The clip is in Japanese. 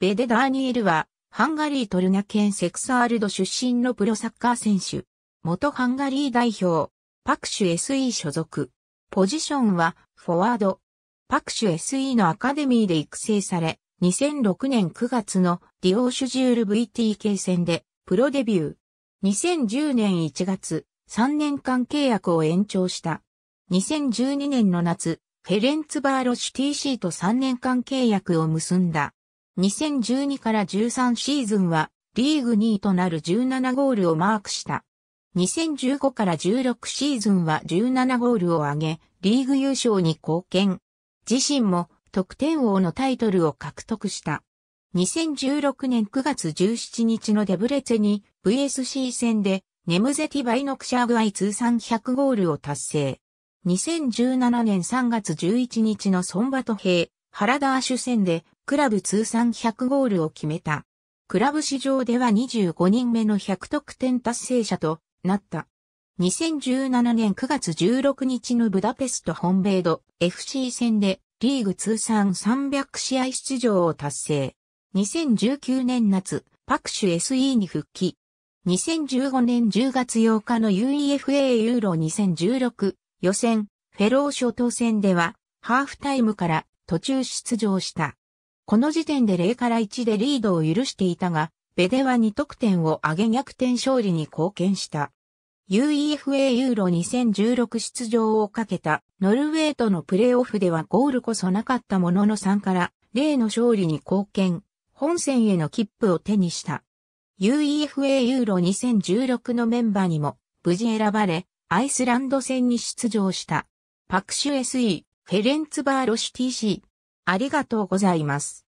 ベデダーニエルは、ハンガリートルナ県セクサールド出身のプロサッカー選手。元ハンガリー代表、パクシュ SE 所属。ポジションは、フォワード。パクシュ SE のアカデミーで育成され、2006年9月のディオーシュジュール VTK 戦で、プロデビュー。2010年1月、3年間契約を延長した。2012年の夏、フェレンツバーロシュ TC と3年間契約を結んだ。2012から13シーズンはリーグ2位となる17ゴールをマークした。2015から16シーズンは17ゴールを挙げ、リーグ優勝に貢献。自身も得点王のタイトルを獲得した。2016年9月17日のデブレツェに VSC 戦でネムゼティバイノクシャーグアイ通算100ゴールを達成。2017年3月11日のソンバト兵原田亜種戦でクラブ通算100ゴールを決めた。クラブ史上では25人目の100得点達成者となった。2017年9月16日のブダペスト本米度 FC 戦でリーグ通算300試合出場を達成。2019年夏、パクシュ SE に復帰。2015年10月8日の UEFA ユーロ2016予選、フェロー諸島戦では、ハーフタイムから途中出場した。この時点で0から1でリードを許していたが、ベデは2得点を挙げ逆転勝利に貢献した。UEFA ユーロ2016出場をかけたノルウェーとのプレーオフではゴールこそなかったものの3から0の勝利に貢献、本戦への切符を手にした。UEFA ユーロ2016のメンバーにも無事選ばれ、アイスランド戦に出場した。パクシュ SE、フェレンツバーロシ TC。ありがとうございます。